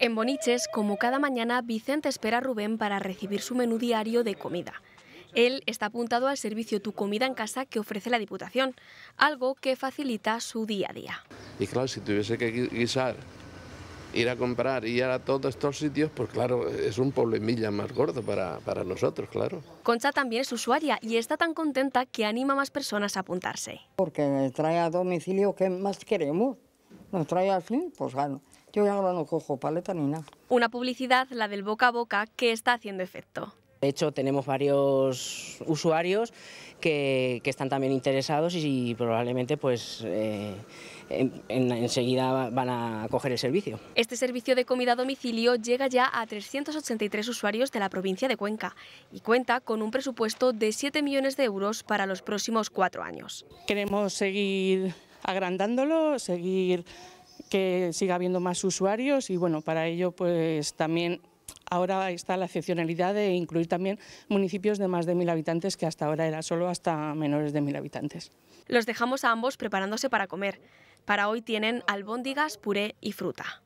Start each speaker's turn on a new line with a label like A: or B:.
A: En Boniches, como cada mañana, Vicente espera a Rubén para recibir su menú diario de comida. Él está apuntado al servicio Tu Comida en Casa que ofrece la Diputación, algo que facilita su día a día.
B: Y claro, si tuviese que guisar, ir a comprar y ir a todos estos sitios, pues claro, es un pueblo más gordo para, para nosotros,
C: claro.
A: Concha también es usuaria y está tan contenta que anima a más personas a apuntarse.
C: Porque trae a domicilio que más queremos. Nos trae al fin, pues bueno, yo ya ahora no cojo paleta ni nada.
A: Una publicidad, la del boca a boca, que está haciendo efecto.
C: De hecho, tenemos varios usuarios que, están también interesados y, probablemente pues eh, enseguida van a coger el servicio.
A: Este servicio de comida a domicilio llega ya a 383 usuarios de la provincia de Cuenca y cuenta con un presupuesto de 7 millones de euros para los próximos cuatro años.
B: Queremos seguir agrandándolo, seguir que siga habiendo más usuarios y bueno, para ello pues también ahora está la excepcionalidad de incluir también municipios de más de mil habitantes, que hasta ahora era solo hasta menores de mil habitantes.
A: Los dejamos a ambos preparándose para comer. Para hoy tienen albóndigas, puré y fruta.